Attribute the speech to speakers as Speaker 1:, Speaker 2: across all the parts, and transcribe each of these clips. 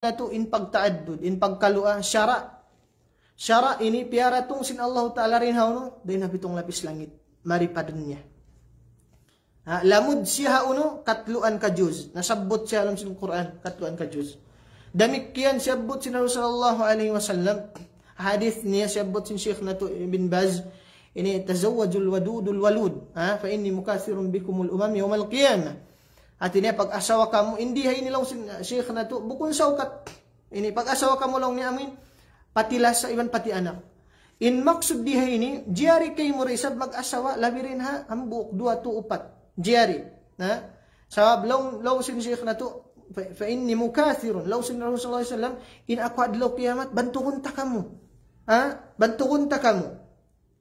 Speaker 1: to in pagtaadbud, in pagkalua, syara. Syara ini piara tung sin Allah Ta'ala rin hauno, dahin habitong lapis langit. Maripadun niya. Ha, lamud siya uno, katluan ka Diyos. Nasabot siya alam sin Quran, katluan ka Diyos. Damik yan siyabot sin Rasulullah alaihi wasallam. Hadith niya siyabot sin Sheikh na to, Ibn Baz. Ini, tazawajul wadudul walud. Ha, fa inni mukathirun bikumul umam yawmal qiyamah. At ini pag-asawa ka mo, hindi hay nilong syekh na to, bukon sa ukat. Ini pag-asawa ka mo lang ni amin, patilas sa iban pati anak. In maksud diha ini, diari kay mo resab mag-asawa, labi rin ha, ang buok, dua to upat. Diari. Na? Sa long, long sin syekh na to, fa inni mukathirun. Law sin Rasulullah sallallahu wasallam, in akwad law kiamat, bantukon ta kamo. Ha? Bantukon ta kamo.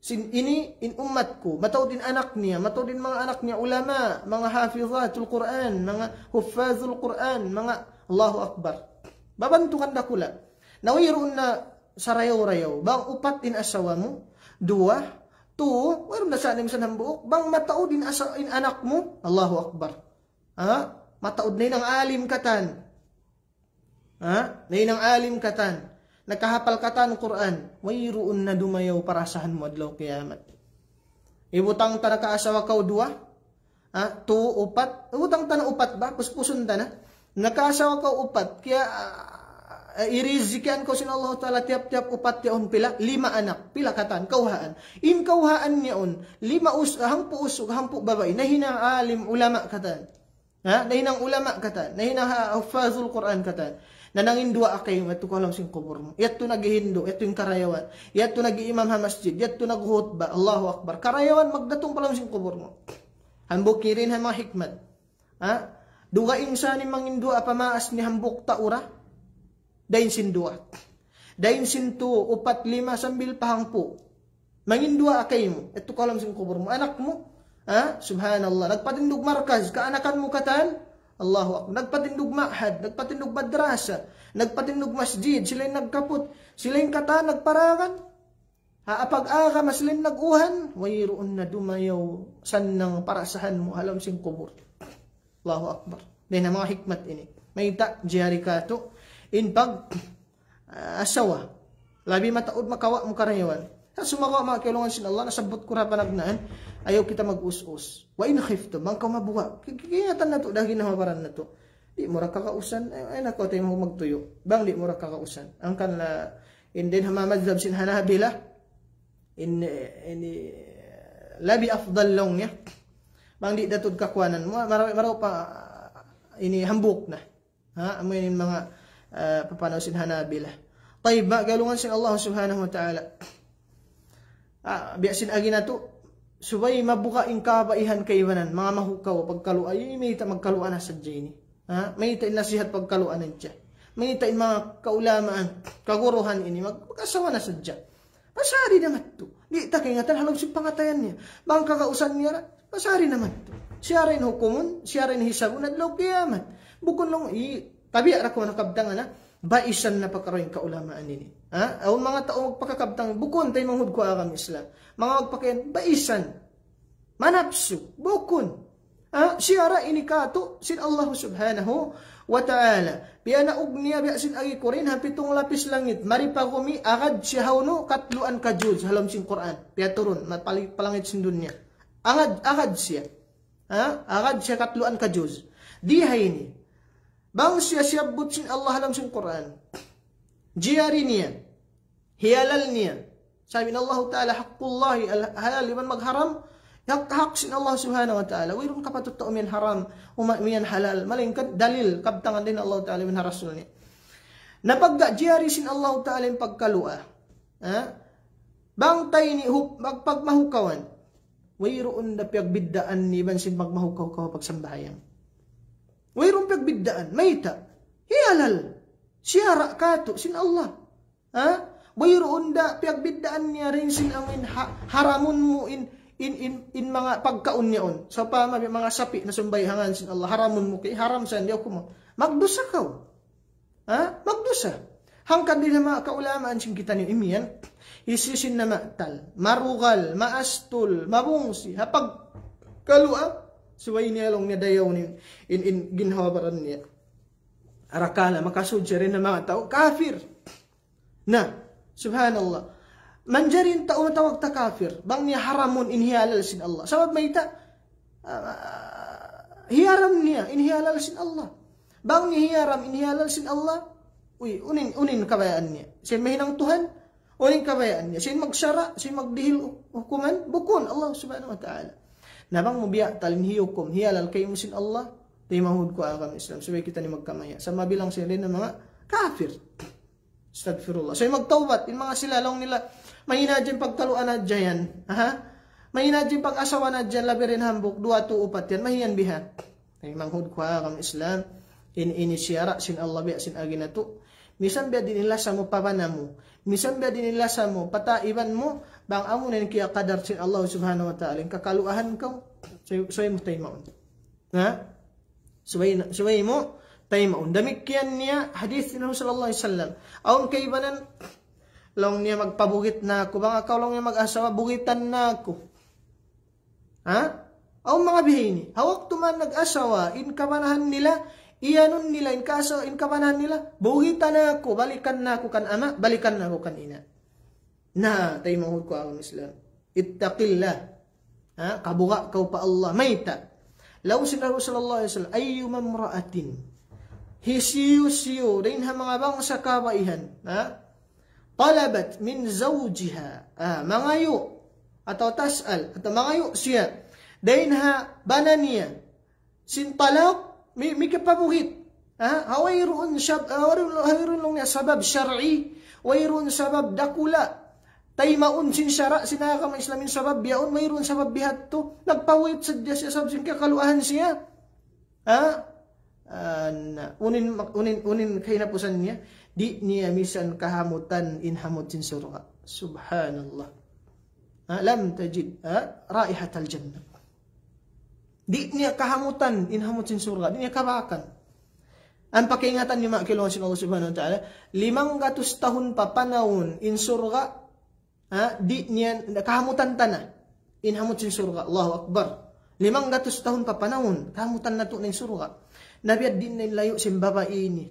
Speaker 1: Sin ini in ummat ko, mataw din anak niya, mataw din mga anak niya, ulama, mga hafizatul Quran, mga huffazul Quran, mga Allahu Akbar. Babantukan dakula. Nawiroon na sa rayaw bang upat in asawa mo, dua, tu warum na sa sa buok, bang mataw din asa in anak mo, Allahu Akbar. Ha? mataud na inang alim katan. Ha? Na inang alim katan. Nagkahapal kata ng Quran, way ruon na dumayaw parasahan mo adlaw kiyamat. Ibutang ta nakaasawa ka duwa? Ha? Tu upat? Ibutang ta na upat ba? Puspuson ta na? Nakaasawa ka upat, kaya uh, ah, ah, irizikan ko sin Allah Ta'ala tiap-tiap upat yaon pila, lima anak, pila katan, kauhaan. In kauhaan niyaon, lima us, hampu usog, hampu babae, nahinang alim, ulama katan. Ha? Nahinang ulama katan, nahinang hafazul Quran katan. Nanangin dua akay nga ito kalam sing kubur mo. Ito naghihindo, yato yung karayawan. yato nag-iimam ha masjid, ito naghutba, Allahu Akbar. Karayawan, magdatong palam sing kubur mo. Hambok kirin ha mga hikmat. Ha? Duga insa ni mangindua pamaas ni hambok taura. Dain sindua. Dain sintu upat lima sambil pahangpo. dua akay mo. Ito kalam sing kubur mo. Anak mo. Ha? Subhanallah. Nagpatindog markaz. Kaanakan mo Allahu Akbar. Nagpatindog ma'had, nagpatindog madrasa, nagpatindog masjid, sila yung nagkapot, sila yung kata, nagparangan. Haapag-aga, maslin naguhan, wayroon na dumayaw, san nang parasahan mo, alam sing kubur. Allahu Akbar. Dahil na mga hikmat ini. May ta, jari ka to, in pag, uh, asawa, labi mataod makawa mo karayawan, Sumawa mga kailungan sin Allah, nasabot ko panagnaan, ayaw kita mag-us-us. Wa in khiftum, man ka mabuwa. Kikiyatan na to, dahil namabaran na to. Di mo kakausan, ay nako, tayo mo magtuyo. Bang di mo kakausan. Ang kanla, in din hamamadzab sin hanabila, in, in, labi afdal long ya. Bang di datod kakwanan mo, maraw, maraw pa, ini hambuk na. Ha? Amo yun mga uh, papanaw sin hanabila. Taib, magalungan sin Allah subhanahu wa ta'ala ah, biasin agi to. subay mabuka ing kabaihan kaywanan mga mahukaw pagkalua ay may ta magkalua na sa ni e. ha may ta nasihat pagkalua na siya may ta mga kaulamaan kaguruhan ini magkasawa na sa dya pasari naman to di ta kay ngatan halong si pangatayan niya bang kakausan niya ra, pasari naman to siya rin hukumon siya rin hisabon at log bukon long i tabi ra ko nakabdangan na baisan na pagkaroon kaulamaan nini. Ha? Aw mga tao magpakakabtang bukon tay manghud ko aram isla. Mga magpakayan baisan. Manapsu bukon. Ha? siara Siyara inikato sin Allah subhanahu wa ta'ala. Biya na ugniya biya sin agi ko rin hapitong lapis langit. Maripa kumi agad siya hauno katluan ka Jules. Halam sin Quran. Biya turun palangit sin dunya. Agad agad siya. Ha? Agad siya katluan ka Jules. Di hayni. Bangs ya syabbut sin Allah alam sin Quran. Jiyari niya. Hiyalal niya. Sabi ng Allah Ta'ala, Hakullahi halal liman magharam. Hak sin Allah Subhanahu wa Ta'ala. Wirong kapatotoo min haram, umiyan halal. Malingkat dalil, kabtangan din Allah Ta'ala min harasul niya. Napagga jiyari sin Allah Ta'ala yung pagkalua. Ha? Bangtay ni hup, magpagmahukawan. Wiroon na piyagbidaan ni ban sin magmahukaw-kaw pagsambahayan. Wayrumpiag biddaan, mayta. Hiyalal. Siyara kato, sin Allah. Ha? Wayroon da, piagbiddaan niya rin sin amin, ha, haramun mo in, in, in, in mga pagkaon niyon. Sa pa, mga sapi na sumbayhangan sin Allah, haramun mo kay haram sa hindi ako mo. Magdusa ka. Oh. Ha? Magdusa. Hangkad din mga kaulamaan sin kita niyo, imiyan, isisin na matal, marugal, maastul, mabungsi, hapag kalua, ni along dayo ni in, in baran niya. Arakala, makasujere na mga tao, kafir. Na, subhanallah, manjarin tao matawag ta kafir, bang niya haramun inhialal sin Allah. Sabab may ta, uh, hiyaram niya, inhialal sin Allah. Bang niya hiyaram, inhialal sin Allah, uy, unin, unin kabayaan niya. Sin mahinang Tuhan, unin kabayaan niya. Sin magsara, sin magdihil hukuman, bukun Allah subhanahu wa ta'ala. nabang mo biya talim hiyukom hiyalal kay mo sin Allah tay mahud ko agam Islam subay kita ni magkamaya sa mabilang sila ng mga kafir Astagfirullah. So, yung magtawbat, in mga silalong nila, mahina dyan pagtaluan na dyan, ha? Mahina dyan pag-asawa na dyan, labi rin hambok, dua to upat yan, mahiyan biha. Ay, manghud ko ha, Islam, in inisyara, sin Allah biya, sin aginato, misan biya din illa sa mo pabanamu misam biya din illa sa mo pataiban mo bang amo na kadar si Allah subhanahu wa ta'ala kakaluahan ka suway mo tay maon ha suway suway mo tay maon damik kiyan niya hadith ni sallallahu alaihi wasallam aun kay banan long niya magpabugit na ako bang akaw long niya mag-asawa bugitan na ako ha Aung mga bihini hawak tuman nag-asawa in kamanahan nila iyanon nila, in kaso, in kabanan nila, buhita na ako, balikan na ako kan ama, balikan na ako kan ina. Na, tayo mahul ko ang Islam. Ittaqillah. Ha? Kabuka kau pa Allah. Maita. Law sila Rasulullah sallallahu alaihi wasallam ayyumamra'atin hisiyo-siyo rin ha mga bangsa kabaihan ha? talabat min zawjiha ah, yu. atau tasal atau mangayo siya din ha bananiya sin talak may, may kapabuhit. Ha? Hawayrun syab, hawayrun lang sabab syar'i, wayrun sabab dakula. Taymaun sin syara, sinaka man islamin sabab biyaon, mayroon sabab bihat to. Nagpawit sa siya sabab kakaluahan siya. Ha? Uh, unin, unin, unin kainapusan niya. Di niya misan kahamutan in hamut sin surga. Subhanallah. Ha? Lam tajid ha? raihat al-jannah. Di niya kahamutan, inhamot sin surga. Di niya kabakan. Ang pakiingatan ni Makilohan sin Allah subhanahu wa ta'ala, limang gatus tahun pa panahon in surga, ha? di niya kahamutan tana. Inhamot sin surga. Allahu Akbar. Limang gatus tahun pa panahon, kahamutan na to ng surga. Nabi at din na layo sin babae ini.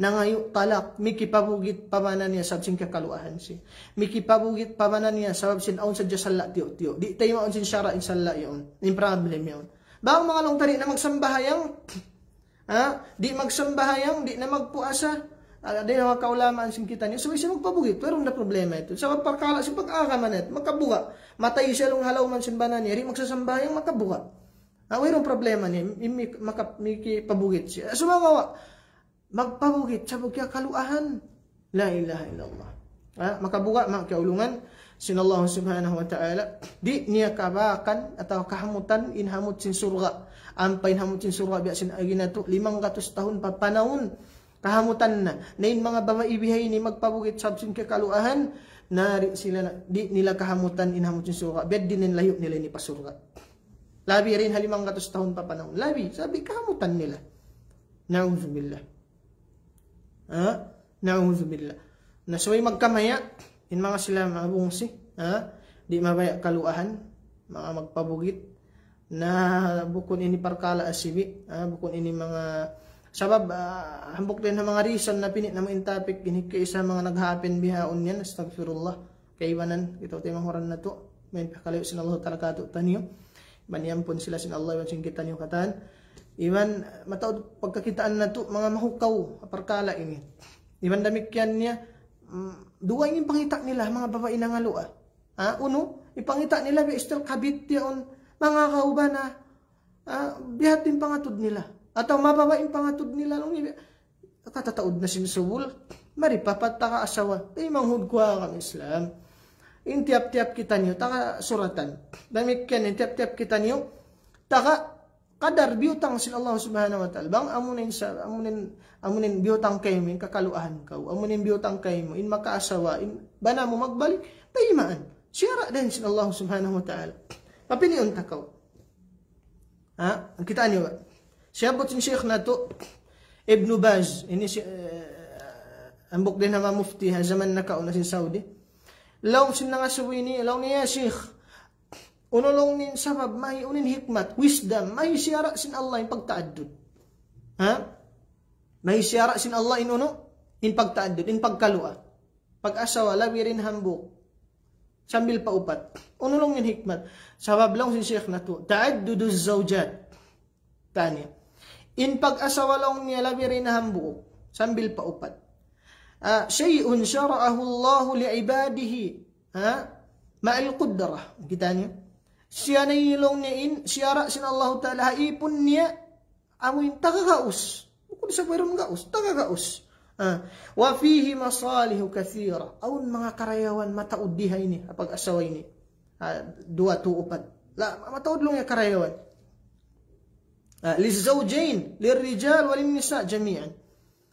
Speaker 1: nangayo talak mikipabugit pamanan niya sabsin kakaluahan si mikipabugit pamanan niya sabsin aun sa Diyos sala tiyo tiyo di tayo maun sin syara in sala yun in problem yun baong mga longtari na magsambahayang ha di magsambahayang di na magpuasa uh, di na makaulaman sin kita niya sabi siya magpabugit pero na problema ito sa so, pagkala si pag-aagaman it makabuka matay siya lung halaw man sin banan niya magsasambahayang makabuka Ah, uh, mayroong problema niya, mikipabugit siya. Sumawawa, so, magpabugit sa bugya kaluahan. La ilaha illallah. Ha? Makabuka mga kaulungan sinallahu subhanahu wa ta'ala di niya kabakan atau kahamutan inhamut sin surga ampain hamut sin surga biasin agina to 500 tahun papanaun. kahamutan na nain mga babaibihay ni magpabugit sabsin kaluahan. nari sila na, di nila kahamutan inhamut sin surga bed din layo nila ni pasurga labi rin halimang gatos tahun papanaun. labi sabi kahamutan nila na'udzubillah Ha? billah Nasuway magkamaya. In mga sila mga bungsi. Ha? Di mabaya kaluahan. Mga magpabugit. Na bukod ini parkala asibi. Ha? Bukod ini mga sabab uh, ah, hambok din ng mga reason na pinit na mo in topic ginik kay isa mga naghappen bihaon yan astagfirullah kaiwanan ito tay manghuran na to may pakalayo sin Allah talaga to taniyo manyampon sila sin Allah wa sin kita niyo katan Iwan mataod pagkakitaan na to mga mahukaw aparkala ini. Iwan damikyan niya mm, duwa yung pangita nila mga babae na ngalua. Ah. Ha? Uno, ipangita nila bi still kabit yon mga kauban na ah, ah, bihat din pangatod nila. At Ataw mababain pangatod nila nung katataod na sinsubul. Mari papata asawa. Ay manghud ko ah, ang Islam. Intiap-tiap kita niyo taka suratan. Damikyan, ken intiap-tiap kita niyo taka kadar biutang sila Allah subhanahu wa ta'ala bang amunin sa amunin amunin biutang kayo min kakaluahan ka amunin biutang kayo mo in makaasawa in bana mo magbalik taymaan sira din sila Allah subhanahu wa ta'ala papiliyon ta kaw ha ang kita niyo siyabot ni Sheikh na to, Ibn Baz ini si uh, eh, ambok din na mufti ha zaman nakauna si Saudi law sin nga suwini law niya Sheikh Unulong nin sabab, may unin hikmat, wisdom, may siyara sin Allah in pagtaadud. Ha? May siyara sin Allah in uno, in pagtaadud, in pagkalua. Pag-asawa, lawirin hambuk. Sambil paupat. Unulong nin hikmat. Sabab lang sin Sheikh na to. Taaddudu zawjat. Tani. In pag-asawa lang niya, lawirin hambuk. Sambil paupat. upat. Uh, Shay'un syara'ahu Allah li'ibadihi. Ha? Ma'al qudrah. Kita niyo? na ilong niya in, ra sin Allah ta'ala, ipun niya, amuin tagagaus. Bukod sa mga gaus, tagagaus. Wa fihi masalihu kathira. Aun mga karayawan mataud diha ini, apag asawa ini. Dua dua tuupad. La, mataud lang yung ya karayawan. Ah, lizawjain, lirrijal, walin nisa, jami'an.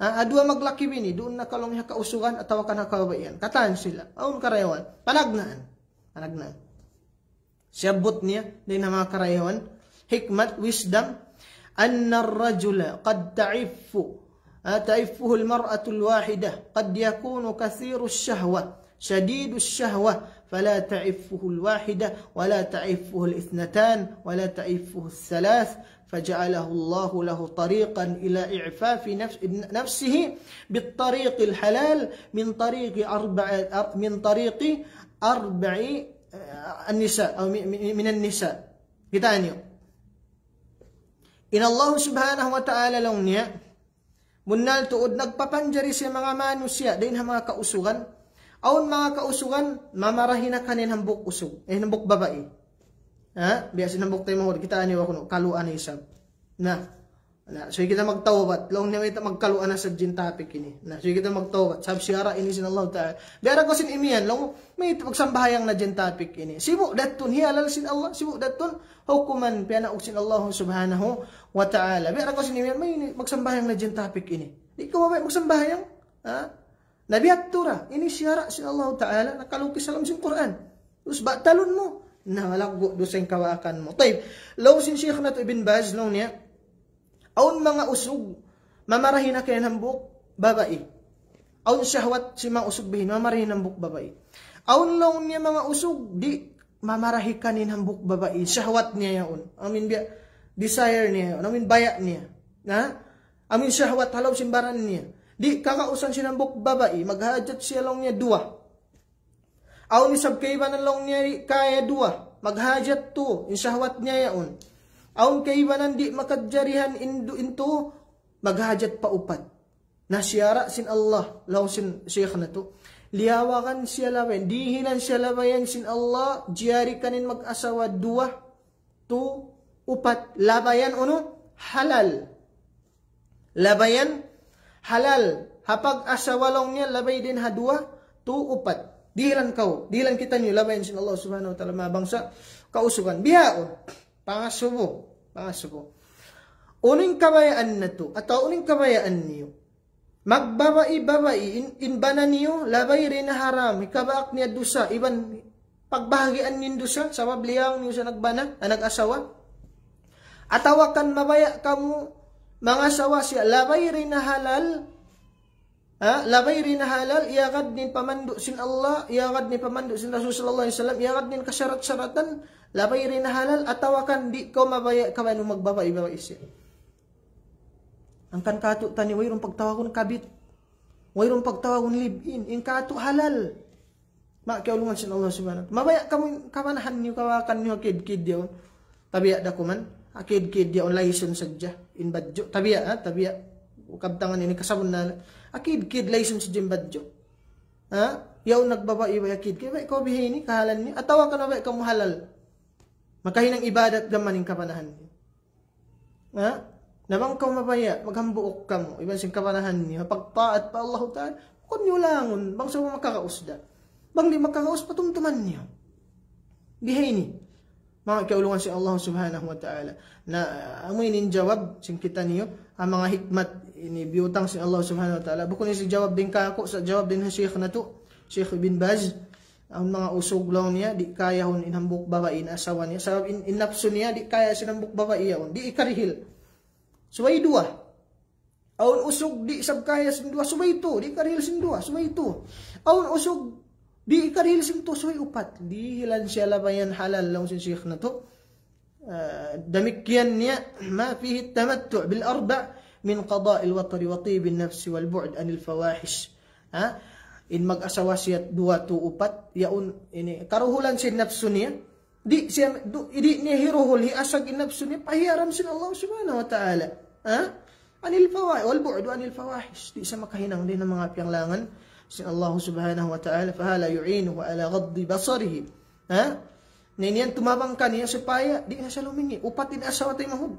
Speaker 1: adua adwa maglaki bini, doon na kalong ya kausugan at tawakan na kababayan. Kataan sila. Aun karayawan. Panagnaan. Panagnaan. شبطنية لأنها ما كرايون حكمة wisdom أن الرجل قد تعف تعفه المرأة الواحدة قد يكون كثير الشهوة شديد الشهوة فلا تعفه الواحدة ولا تعفه الاثنتان ولا تعفه الثلاث فجعله الله له طريقا إلى إعفاف نفسه بالطريق الحلال من طريق أربع من طريق أربع النساء أو من النساء Kita niyo. In Allah subhanahu wa ta'ala lang niya, munnal tuod nagpapanjari sa mga manusya, din ha mga kausugan, aun mga kausugan, mamarahin na kanin hambok usog, eh hambok babae. Ha? Biyasin hambok tayo mga kita niyo ako, kaluan isab. Na, na, so kita magtawbat. Long na kita magkaluan na sa jin topic ini. Na, so kita magtawbat. Sab siara ini sin Allah Ta'ala. Biara ko sin imiyan. Long may pagsambahayang na jin topic ini. Sibo datun hialal sin Allah. Sibo datun hukuman piana og sin Allah Subhanahu wa Ta'ala. Biara ko sin imiyan. May magsambahayang na jin topic ini. Di ko mabay magsambahayang. Ha? nabi atura Ini siara sin Allah Ta'ala. Nakalukis salam sin Quran. Terus batalon mo. Na wala ko do sa mo. Taib. Long sin Sheikh Nat Ibn Baz. Long niya. Aun mga usog, mamarahin na kayo ng buhok, babae. Aun syahwat si mga usog bihin, mamarahin ng buhok, babae. Aun long niya mga usog, di mamarahi kanin ng buhok, babae. Syahwat niya yaon. Amin mean, biya, desire niya yaon. I mean, baya niya. Na? Amin syahwat, halaw simbaran niya. Di kakausan siya ng buhok, babae. Maghajat siya long niya, dua. Aun ni sabkay ba ng long niya, kaya dua. Maghajat to, yung syahwat niya yaon aun kay banan di makadjarihan indu into maghajat pa upat. Nasyara sin Allah, law sin syekh na to. Liyawakan siya lawen, dihilan siya lawayan sin Allah, jari kanin mag-asawa dua, tu, upat, labayan uno, halal. Labayan, halal. Hapag asawalong niya, labay din hadua, tu, upat. Dihilan kau, dihilan kita niyo, labayan sin Allah subhanahu wa ta'ala, mabangsa, kausukan. Bihaon. Pangasubo. Pangasubo. Uning kabayaan na to, at uning kabayaan niyo. Magbabai-babai, in, inbana niyo, labay rin na haram, ikabaak niya dusa, iban, pagbahagian niyo dusa, sa mabliyang niyo sa nagbana, na nag-asawa. Atawakan mabaya kamu, mga asawa siya, labay rin na halal, Ha? Labay rin na halal, iyakad din pamando sin Allah, iyakad din pamando sin Rasul sallallahu alaihi wasallam, iyakad din kasyarat-syaratan, la rin na halal, atawakan di ko mabaya ka man magbabay ba isip. Ang kan tani wayrong pagtawagon kabit. Wayrong pagtawagon live-in, in kato halal. Ma kaulungan sin Allah subhanahu. Mabaya ka mo kamanahan niyo kawakan niyo kid-kid yo. Tabiya da ko man, akid-kid yo license sadya in badjo. Tabiya ha, tabiya. tangan ini kasabon na akid kid license jim badyo ha yaw nagbaba iwa akid kid wa ko bihini kahalan ni atawa ka na wa ka muhalal makahinang ibadat gamaning kapanahan ni ha namang ka mabaya maghambuok ka mo iban sing kapanahan ni pagtaat pa Allah taala kun yo langon bang sa makakausda bang di makakaus patumtuman niyo bihini mga kaulungan si Allah subhanahu wa ta'ala na amo inin jawab sing kita niyo ang mga hikmat ini biutang si Allah subhanahu wa ta'ala bukod si jawab din ka ako sa jawab din ha Sheikh na to Sheikh bin Baz ang mga usog lang niya di kaya hon inhambok babae na asawa niya sabab in, inapso niya di kaya sinambok babae ya hon di ikarihil suway dua aun usog di sab kaya sin dua suway to di ikarihil sin dua suway to aun usog Di ikaril sing tusoy upat. Di hilan siya labayan halal lang si Sheikh na to. Uh, niya. Ma fihi tamattu bil arba min qada il watari wa tib al nafs wal bu'd anil fawahish. Ha? In mag-asawa siya dua to upat. Yaun ini karuhulan si nafsu niya. Di siya di niya hiruhul hi asag in nafsu niya pahiaram sin Allah subhanahu wa ta'ala. Ha? Anil fawahish wal bu'd anil fawahish. Di sa makahinang din ng mga piyanglangan. الله Subhanahu wa taala fahala yu'inuhu ala ghaddi basarihi. Ha? Niniyan tumabang ka niya supaya di na siya lumingi. Upat din asawa tayo mahub.